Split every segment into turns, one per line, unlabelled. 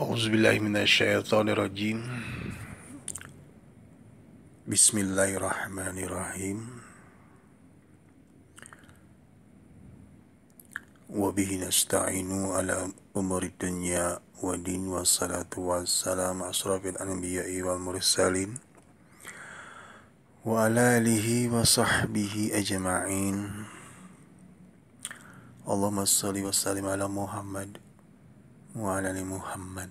أعوذ بالله من الشيطان الرجيم بسم الله الرحمن الرحيم وبه نستعين على أمور الدنيا والدين والصلاة والسلام أشرف الأنبياء والمرسلين وعلى آله وصحبه أجمعين اللهم صل وسلم على محمد وعلى ال محمد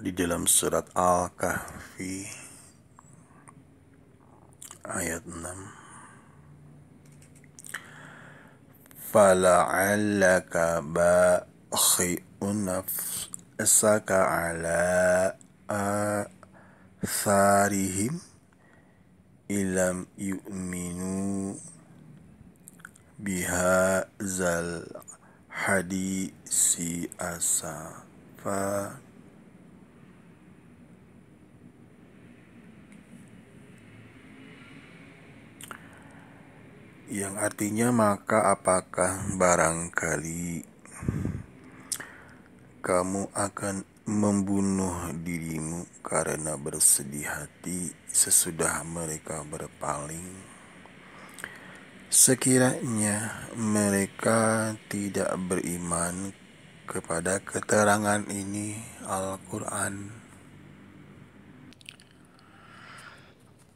di dalam surat Al-Kahfi 6 فَلَعَلَّكَ بَأْخِئُ نَفْسَكَ عَلَىٰ آثَارِهِمْ إن لم يُؤْمِنُوا bihazal hadisi asafa yang artinya maka apakah barangkali kamu akan membunuh dirimu karena bersedih hati sesudah mereka berpaling Sekiranya mereka tidak beriman kepada keterangan ini Al-Quran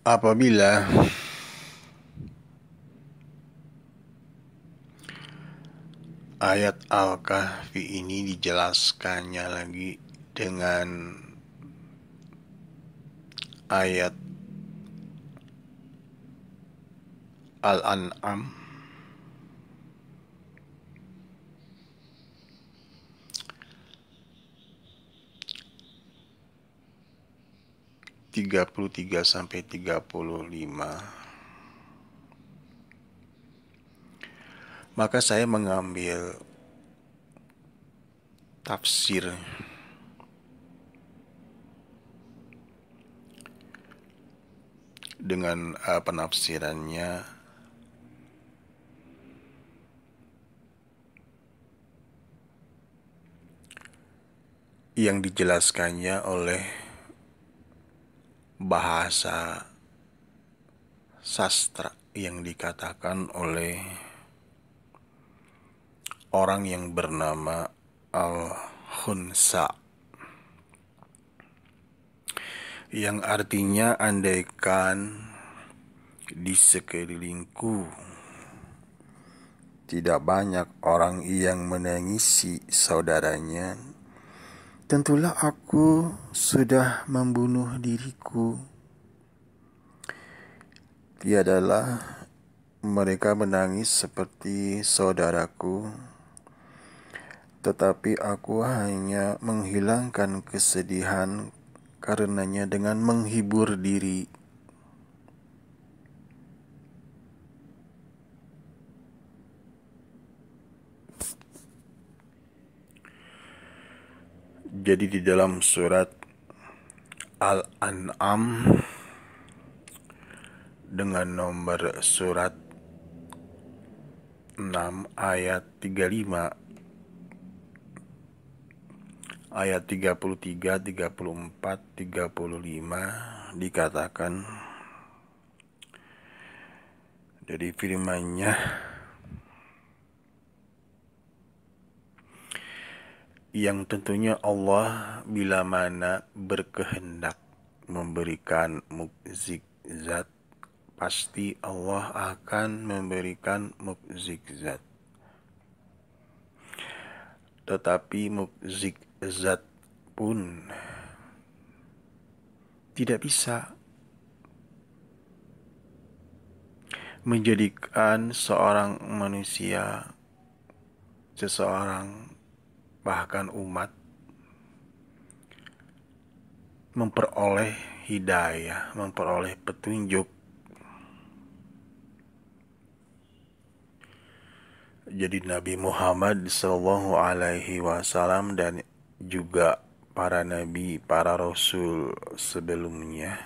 Apabila ayat Al-Kahfi ini dijelaskannya lagi dengan ayat Al-An'am tiga puluh tiga sampai tiga puluh lima maka saya mengambil tafsir dengan uh, penafsirannya yang dijelaskannya oleh bahasa sastra yang dikatakan oleh orang yang bernama Al-Hunsa yang artinya andaikan di sekelilingku tidak banyak orang yang menangisi saudaranya Tentulah aku sudah membunuh diriku. adalah mereka menangis seperti saudaraku, tetapi aku hanya menghilangkan kesedihan karenanya dengan menghibur diri. Jadi di dalam surat Al-An'am dengan nomor surat 6 ayat 35 ayat 33, 34, 35 dikatakan dari firmannya. nya yang tentunya Allah bila mana berkehendak memberikan mukzik pasti Allah akan memberikan mukzik tetapi mukzik pun tidak bisa menjadikan seorang manusia seseorang bahkan umat memperoleh hidayah, memperoleh petunjuk. Jadi Nabi Muhammad sallallahu Alaihi Wasallam dan juga para nabi, para rasul sebelumnya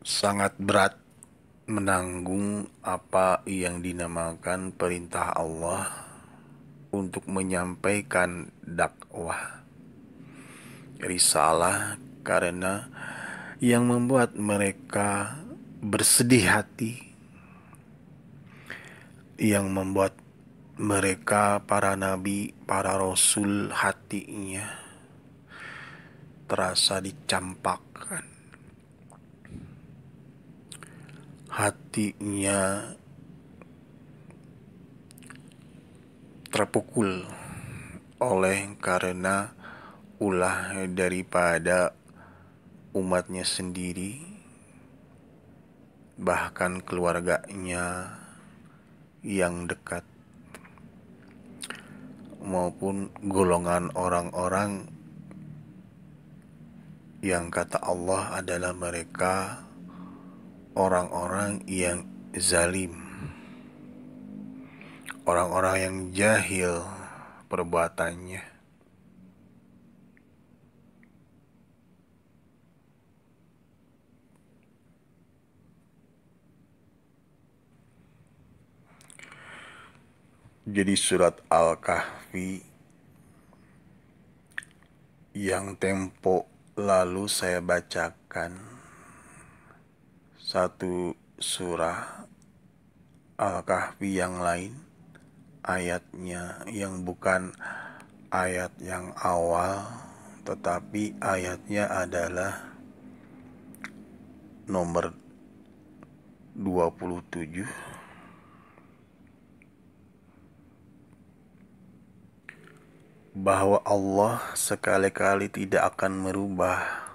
sangat berat menanggung apa yang dinamakan perintah Allah untuk menyampaikan dakwah risalah karena yang membuat mereka bersedih hati yang membuat mereka para nabi, para rasul hatinya terasa dicampakkan hatinya terpukul oleh karena ulah daripada umatnya sendiri bahkan keluarganya yang dekat maupun golongan orang-orang yang kata Allah adalah mereka orang-orang yang zalim, orang-orang yang jahil perbuatannya. Jadi surat Al-Kahfi yang tempo lalu saya bacakan satu surah Al-Kahfi yang lain ayatnya yang bukan ayat yang awal tetapi ayatnya adalah nomor 27 bahwa Allah sekali-kali tidak akan merubah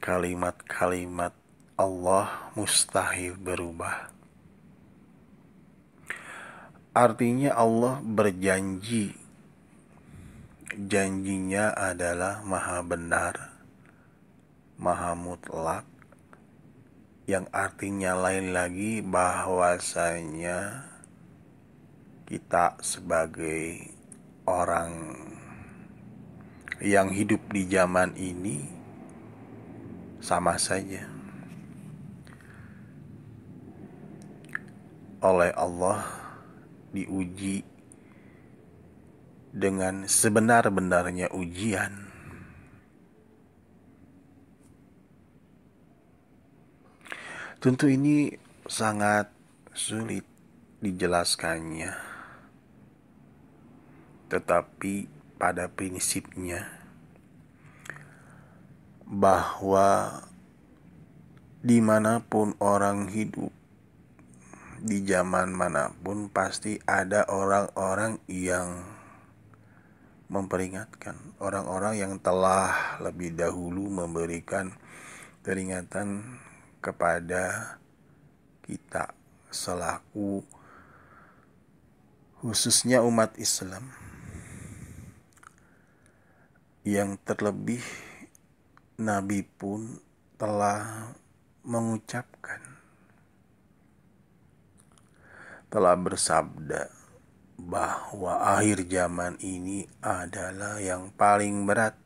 kalimat-kalimat Allah mustahil berubah. Artinya Allah berjanji. Janjinya adalah maha benar, maha mutlak, yang artinya lain lagi bahwasanya kita sebagai orang yang hidup di zaman ini sama saja. Oleh Allah diuji dengan sebenar-benarnya ujian. Tentu ini sangat sulit dijelaskannya. Tetapi pada prinsipnya bahwa dimanapun orang hidup, di zaman manapun pasti ada orang-orang yang memperingatkan, orang-orang yang telah lebih dahulu memberikan peringatan kepada kita selaku khususnya umat Islam yang terlebih Nabi pun telah mengucapkan, telah bersabda bahwa akhir zaman ini adalah yang paling berat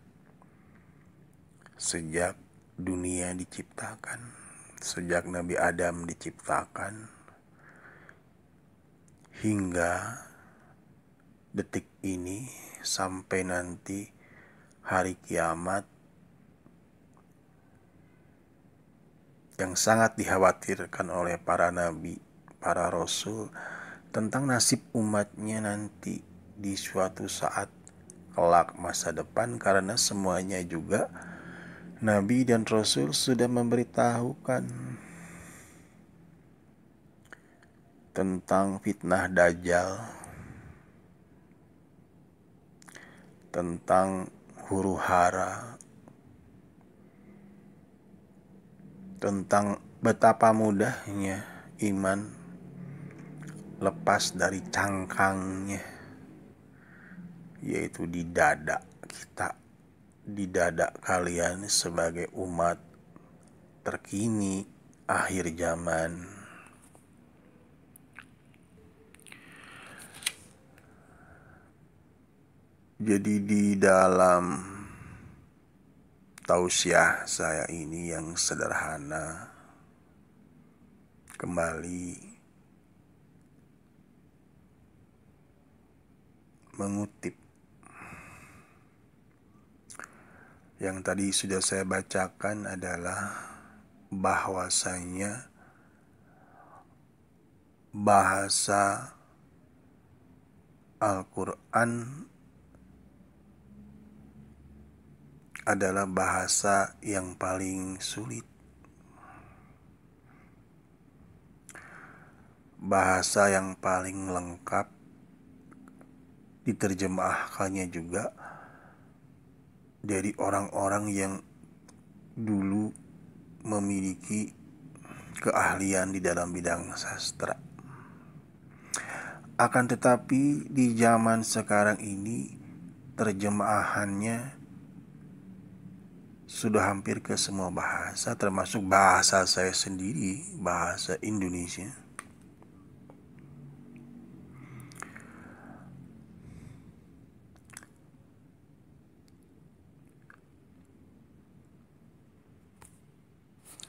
sejak dunia diciptakan, sejak Nabi Adam diciptakan hingga detik ini sampai nanti hari kiamat yang sangat dikhawatirkan oleh para nabi, para rasul tentang nasib umatnya nanti di suatu saat kelak masa depan karena semuanya juga nabi dan rasul sudah memberitahukan tentang fitnah dajjal tentang huru hara tentang betapa mudahnya iman lepas dari cangkangnya yaitu di dada kita di dada kalian sebagai umat terkini akhir zaman jadi di dalam tausiah saya ini yang sederhana kembali mengutip yang tadi sudah saya bacakan adalah bahwasanya bahasa Al-Qur'an adalah bahasa yang paling sulit. Bahasa yang paling lengkap diterjemahkannya juga dari orang-orang yang dulu memiliki keahlian di dalam bidang sastra. Akan tetapi di zaman sekarang ini terjemahannya sudah hampir ke semua bahasa termasuk bahasa saya sendiri, bahasa Indonesia.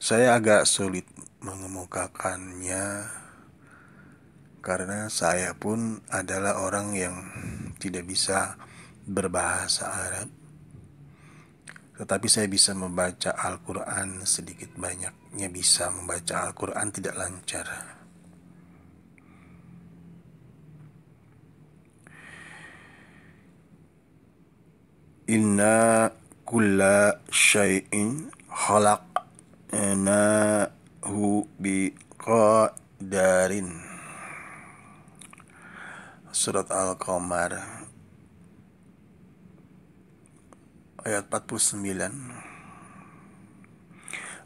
Saya agak sulit mengemukakannya karena saya pun adalah orang yang tidak bisa berbahasa Arab tetapi saya bisa membaca Al-Quran sedikit banyaknya bisa membaca Al-Quran tidak lancar Inna kulla syai'in khalaqnahu biqadarin Surat Al-Qamar ayat 49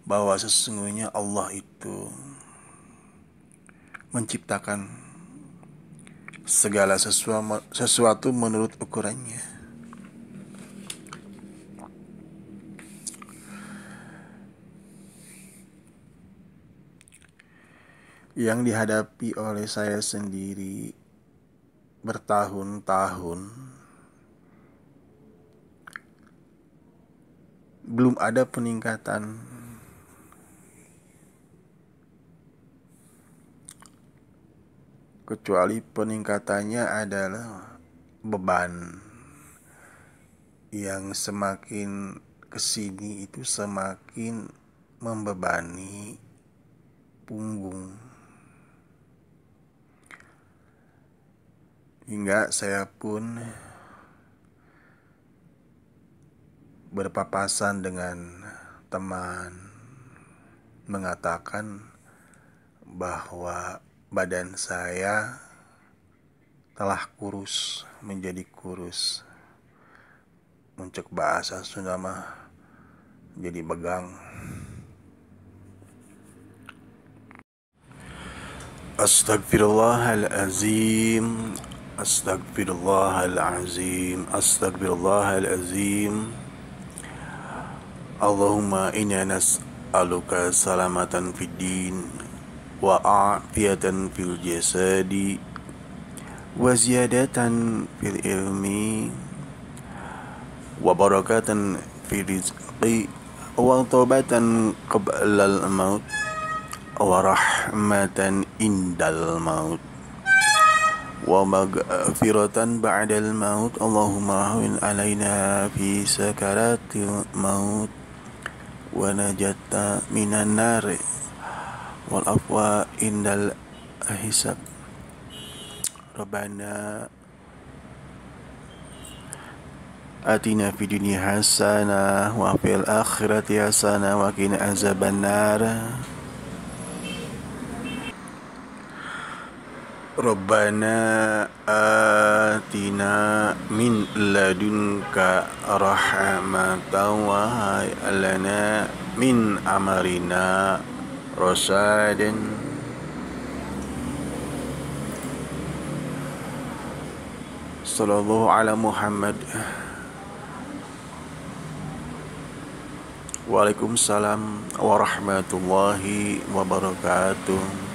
bahwa sesungguhnya Allah itu menciptakan segala sesuatu, sesuatu menurut ukurannya. Yang dihadapi oleh saya sendiri bertahun-tahun belum ada peningkatan kecuali peningkatannya adalah beban yang semakin kesini itu semakin membebani punggung hingga saya pun berpapasan dengan teman mengatakan bahwa badan saya telah kurus menjadi kurus muncul bahasa Sunda mah jadi begang Astagfirullahalazim Astagfirullahalazim Astagfirullahalazim Allahumma inna aluka salamatan fid din wa afiyatan fil jasadi wa ziyadatan fil ilmi wa barakatan fil rizqi wa taubatan qabla al maut wa rahmatan indal maut wa maghfiratan ba'dal maut Allahumma hawin alaina fi sakaratil maut wanajata minan nari wal afwa indal hisab rabbana atina fi dunya hasanah wa fil akhirati hasanah wa qina azaban nar rabbana ati min ladunka rahmatan wa alana min amarina rasadan sallallahu ala muhammad Waalaikumsalam warahmatullahi wabarakatuh